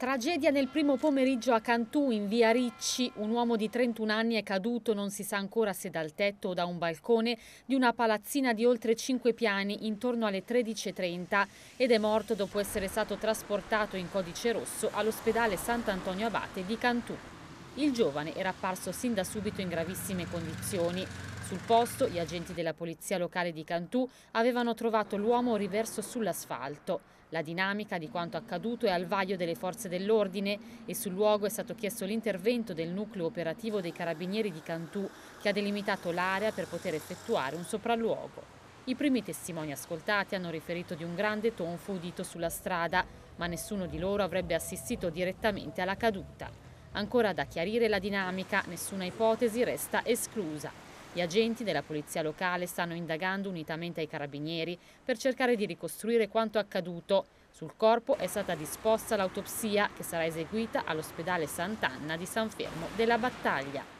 Tragedia nel primo pomeriggio a Cantù, in via Ricci. Un uomo di 31 anni è caduto, non si sa ancora se dal tetto o da un balcone, di una palazzina di oltre 5 piani intorno alle 13.30 ed è morto dopo essere stato trasportato in codice rosso all'ospedale Sant'Antonio Abate di Cantù. Il giovane era apparso sin da subito in gravissime condizioni. Sul posto gli agenti della polizia locale di Cantù avevano trovato l'uomo riverso sull'asfalto. La dinamica di quanto accaduto è al vaglio delle forze dell'ordine e sul luogo è stato chiesto l'intervento del nucleo operativo dei carabinieri di Cantù che ha delimitato l'area per poter effettuare un sopralluogo. I primi testimoni ascoltati hanno riferito di un grande tonfo udito sulla strada, ma nessuno di loro avrebbe assistito direttamente alla caduta. Ancora da chiarire la dinamica, nessuna ipotesi resta esclusa. Gli agenti della polizia locale stanno indagando unitamente ai carabinieri per cercare di ricostruire quanto accaduto. Sul corpo è stata disposta l'autopsia che sarà eseguita all'ospedale Sant'Anna di San Fermo della Battaglia.